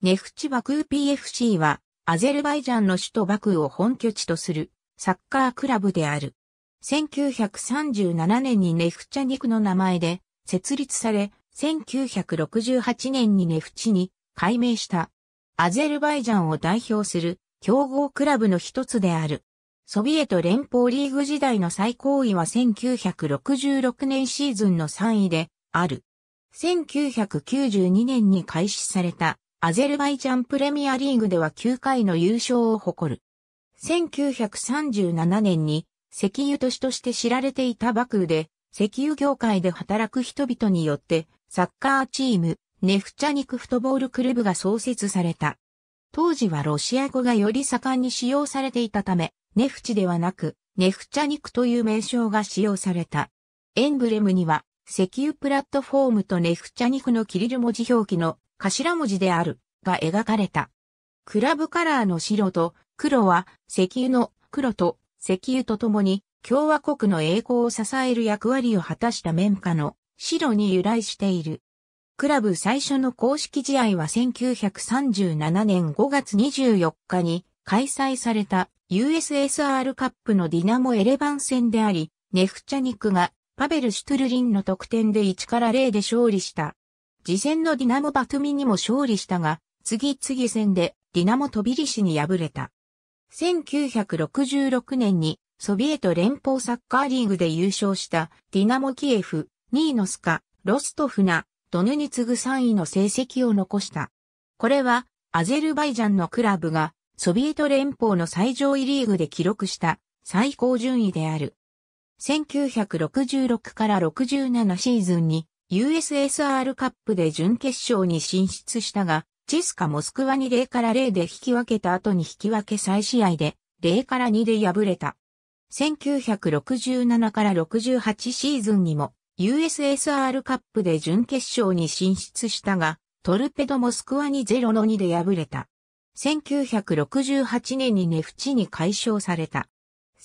ネフチバクー PFC は、アゼルバイジャンの首都バクーを本拠地とするサッカークラブである。1937年にネフチャニクの名前で設立され、1968年にネフチに改名した。アゼルバイジャンを代表する強豪クラブの一つである。ソビエト連邦リーグ時代の最高位は1966年シーズンの3位である。1992年に開始されたアゼルバイジャンプレミアリーグでは9回の優勝を誇る。1937年に石油都市として知られていたバクーで、石油業界で働く人々によって、サッカーチーム、ネフチャニクフトボールクルブが創設された。当時はロシア語がより盛んに使用されていたため、ネフチではなく、ネフチャニクという名称が使用された。エンブレムには、石油プラットフォームとネフチャニクのキリル文字表記の頭文字であるが描かれた。クラブカラーの白と黒は石油の黒と石油とともに共和国の栄光を支える役割を果たした綿花の白に由来している。クラブ最初の公式試合は1937年5月24日に開催された USSR カップのディナモエレバン戦であり、ネフチャニックがパベル・シュトゥルリンの得点で1から0で勝利した。次戦のディナモバトミにも勝利したが、次々戦でディナモトビリシに敗れた。1966年にソビエト連邦サッカーリーグで優勝したディナモキエフ、2位のスカ、ロストフナ、ドヌに次ぐ3位の成績を残した。これはアゼルバイジャンのクラブがソビエト連邦の最上位リーグで記録した最高順位である。1966から67シーズンに USSR カップで準決勝に進出したが、チェスカモスクワに0から0で引き分けた後に引き分け再試合で0から2で敗れた。1967から68シーズンにも USSR カップで準決勝に進出したが、トルペドモスクワに0の2で敗れた。1968年にネフチに解消された。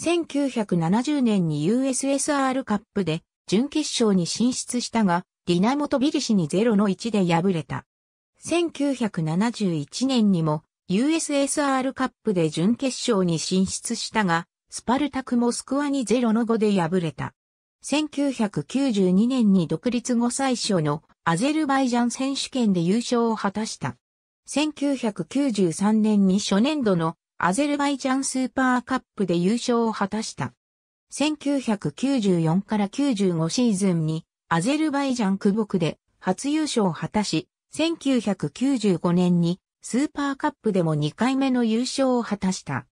1970年に USSR カップで準決勝に進出したが、ディナモ・トビリシに0の1で敗れた。1971年にも USSR カップで準決勝に進出したが、スパルタクモスクワに0の5で敗れた。1992年に独立後最初のアゼルバイジャン選手権で優勝を果たした。1993年に初年度のアゼルバイジャンスーパーカップで優勝を果たした。1994から95シーズンにアゼルバイジャン区クで初優勝を果たし、1995年にスーパーカップでも2回目の優勝を果たした。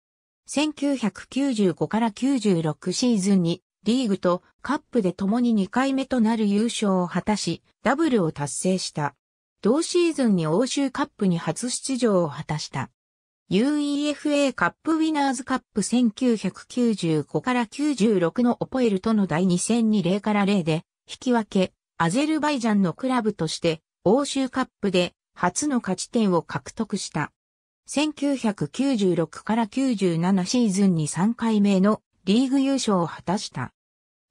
1995から96シーズンにリーグとカップで共に2回目となる優勝を果たし、ダブルを達成した。同シーズンに欧州カップに初出場を果たした。UEFA カップウィナーズカップ1995から96のオポエルとの第2戦に0から0で引き分け、アゼルバイジャンのクラブとして欧州カップで初の勝ち点を獲得した。1996から97シーズンに3回目のリーグ優勝を果たした。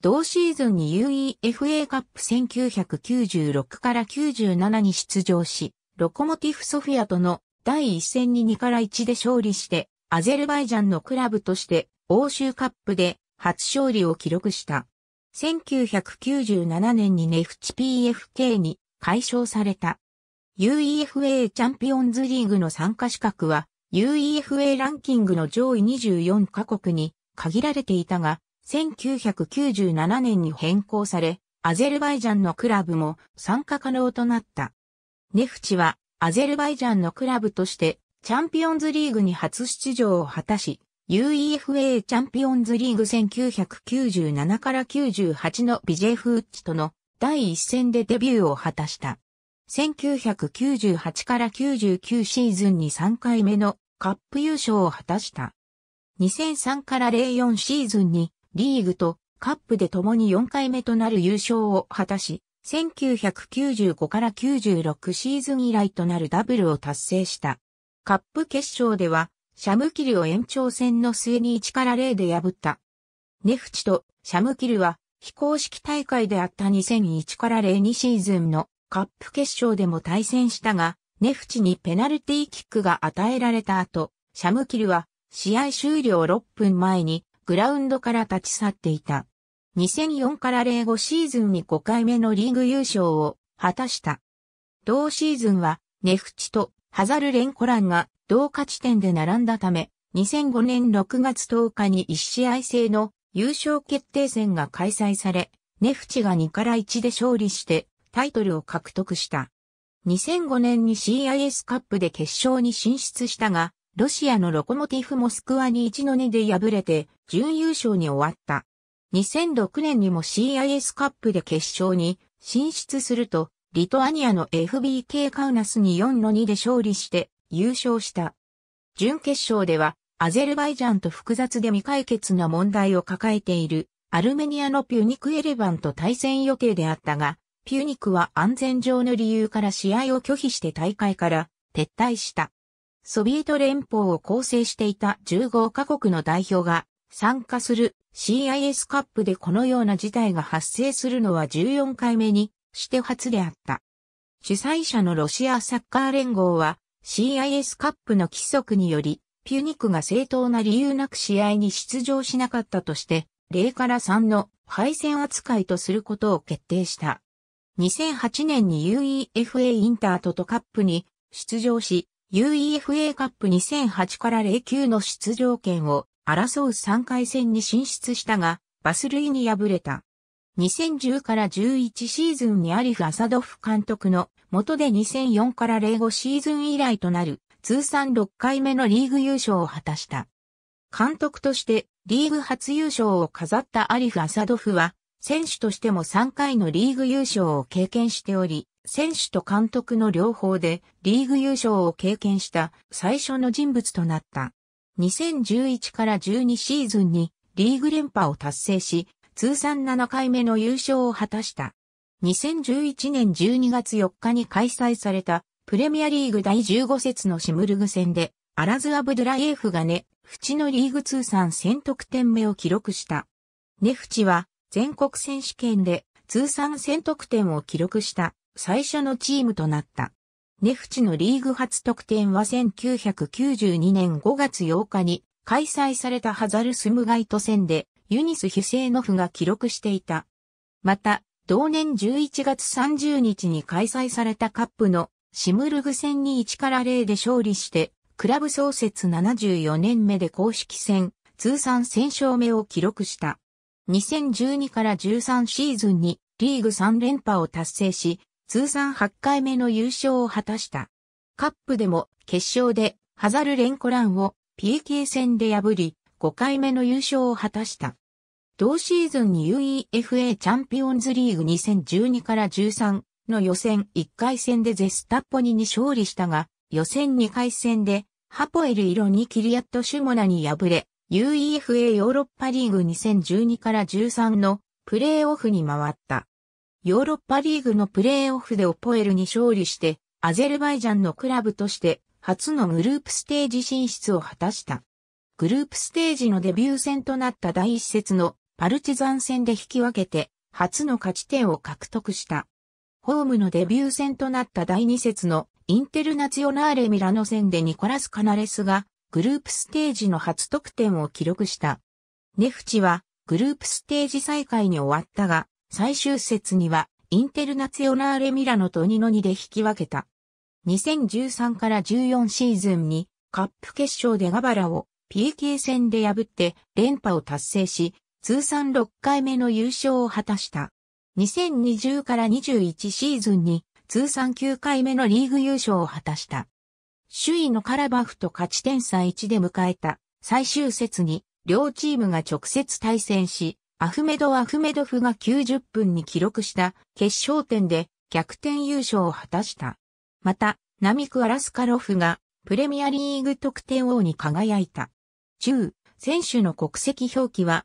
同シーズンに UEFA カップ1996から97に出場し、ロコモティフソフィアとの第1戦に2から1で勝利して、アゼルバイジャンのクラブとして欧州カップで初勝利を記録した。1997年にネフチ PFK に解消された。UEFA チャンピオンズリーグの参加資格は UEFA ランキングの上位24カ国に限られていたが、1997年に変更され、アゼルバイジャンのクラブも参加可能となった。ネフチはアゼルバイジャンのクラブとしてチャンピオンズリーグに初出場を果たし、UEFA チャンピオンズリーグ1997から98のビジェフーチとの第一戦でデビューを果たした。1998から99シーズンに3回目のカップ優勝を果たした。2003から04シーズンにリーグとカップで共に4回目となる優勝を果たし、1995から96シーズン以来となるダブルを達成した。カップ決勝ではシャムキルを延長戦の末に1から0で破った。ネフチとシャムキルは非公式大会であった2001から02シーズンのカップ決勝でも対戦したが、ネフチにペナルティーキックが与えられた後、シャムキルは試合終了6分前にグラウンドから立ち去っていた。2004から05シーズンに5回目のリーグ優勝を果たした。同シーズンはネフチとハザルレンコランが同価値点で並んだため、2005年6月10日に1試合制の優勝決定戦が開催され、ネフチが2から1で勝利してタイトルを獲得した。2005年に CIS カップで決勝に進出したが、ロシアのロコモティフモスクワに1の2で敗れて準優勝に終わった。2006年にも CIS カップで決勝に進出すると、リトアニアの FBK カウナスに4の2で勝利して優勝した。準決勝では、アゼルバイジャンと複雑で未解決な問題を抱えているアルメニアのピュニクエレバンと対戦予定であったが、ピュニクは安全上の理由から試合を拒否して大会から撤退した。ソビエト連邦を構成していた15カ国の代表が参加する CIS カップでこのような事態が発生するのは14回目にして初であった。主催者のロシアサッカー連合は CIS カップの規則により、ピュニクが正当な理由なく試合に出場しなかったとして、0から3の敗戦扱いとすることを決定した。2008年に UEFA インタートとカップに出場し、UEFA カップ2008から09の出場権を争う3回戦に進出したが、バスルイに敗れた。2010から11シーズンにアリフ・アサドフ監督の元で2004から05シーズン以来となる通算6回目のリーグ優勝を果たした。監督としてリーグ初優勝を飾ったアリフ・アサドフは選手としても3回のリーグ優勝を経験しており、選手と監督の両方でリーグ優勝を経験した最初の人物となった。2011から12シーズンにリーグ連覇を達成し、通算7回目の優勝を果たした。2011年12月4日に開催されたプレミアリーグ第15節のシムルグ戦で、アラズ・アブドゥラエーフがネ、フチのリーグ通算1000得点目を記録した。ネフチは全国選手権で通算1000得点を記録した最初のチームとなった。ネフチのリーグ初得点は1992年5月8日に開催されたハザルスムガイト戦でユニス・ヒュセーノフが記録していた。また、同年11月30日に開催されたカップのシムルグ戦に1から0で勝利して、クラブ創設74年目で公式戦、通算1000勝目を記録した。2012から13シーズンにリーグ3連覇を達成し、通算8回目の優勝を果たした。カップでも決勝でハザル・レンコランを PK 戦で破り、5回目の優勝を果たした。同シーズンに UEFA チャンピオンズリーグ2012から13の予選1回戦でゼスタッポニに勝利したが、予選2回戦でハポエル色にキリアットシュモナに敗れ、UEFA ヨーロッパリーグ2012から13のプレーオフに回った。ヨーロッパリーグのプレーオフでオポエルに勝利して、アゼルバイジャンのクラブとして初のグループステージ進出を果たした。グループステージのデビュー戦となった第一節のパルチザン戦で引き分けて、初の勝ち点を獲得した。ホームのデビュー戦となった第2節のインテルナツヨナーレミラノ戦でニコラス・カナレスがグループステージの初得点を記録した。ネフチはグループステージ再開に終わったが、最終節にはインテルナツヨナーレミラノと2の2で引き分けた。2013から14シーズンにカップ決勝でガバラを PK 戦で破って連覇を達成し、通算6回目の優勝を果たした。2020から21シーズンに通算9回目のリーグ優勝を果たした。首位のカラバフと勝ち点差1で迎えた最終節に両チームが直接対戦し、アフメド・アフメドフが90分に記録した決勝点で逆転優勝を果たした。また、ナミク・アラスカロフがプレミアリーグ得点王に輝いた。中、選手の国籍表記は